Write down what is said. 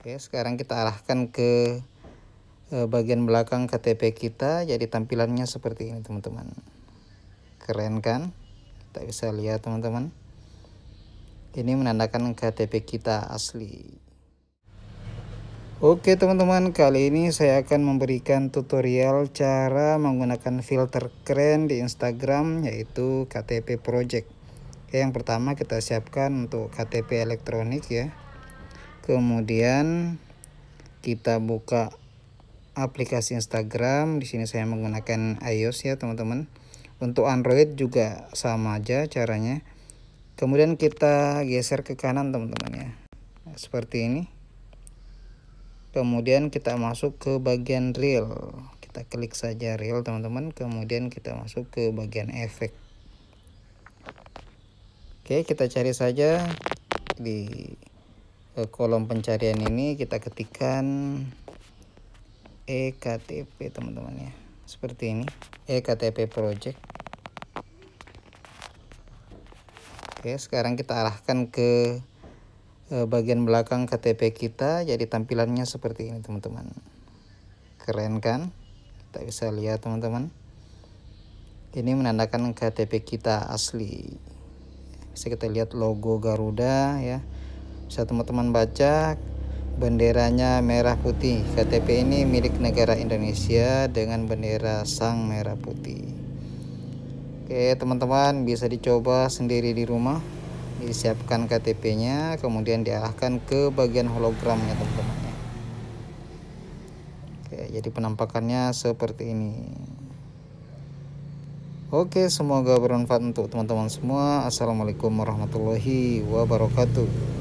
Oke, sekarang kita arahkan ke eh, bagian belakang KTP kita. Jadi tampilannya seperti ini, teman-teman. Keren kan? Kita bisa lihat, teman-teman. Ini menandakan KTP kita asli. Oke teman-teman, kali ini saya akan memberikan tutorial cara menggunakan filter keren di Instagram yaitu KTP Project. Oke, yang pertama kita siapkan untuk KTP elektronik ya kemudian kita buka aplikasi Instagram di sini saya menggunakan iOS ya teman-teman untuk Android juga sama aja caranya kemudian kita geser ke kanan teman-teman ya seperti ini kemudian kita masuk ke bagian reel kita klik saja reel teman-teman kemudian kita masuk ke bagian efek oke kita cari saja di Eh, kolom pencarian ini kita ketikkan ektp teman-teman ya seperti ini ektp project oke sekarang kita arahkan ke eh, bagian belakang KTP kita jadi tampilannya seperti ini teman-teman keren kan kita bisa lihat teman-teman ini menandakan KTP kita asli bisa kita lihat logo Garuda ya bisa teman-teman baca benderanya merah putih KTP ini milik negara Indonesia dengan bendera sang merah putih Oke teman-teman bisa dicoba sendiri di rumah disiapkan KTP nya kemudian diarahkan ke bagian hologramnya teman-teman Oke jadi penampakannya seperti ini Oke, semoga bermanfaat untuk teman-teman semua. Assalamualaikum warahmatullahi wabarakatuh.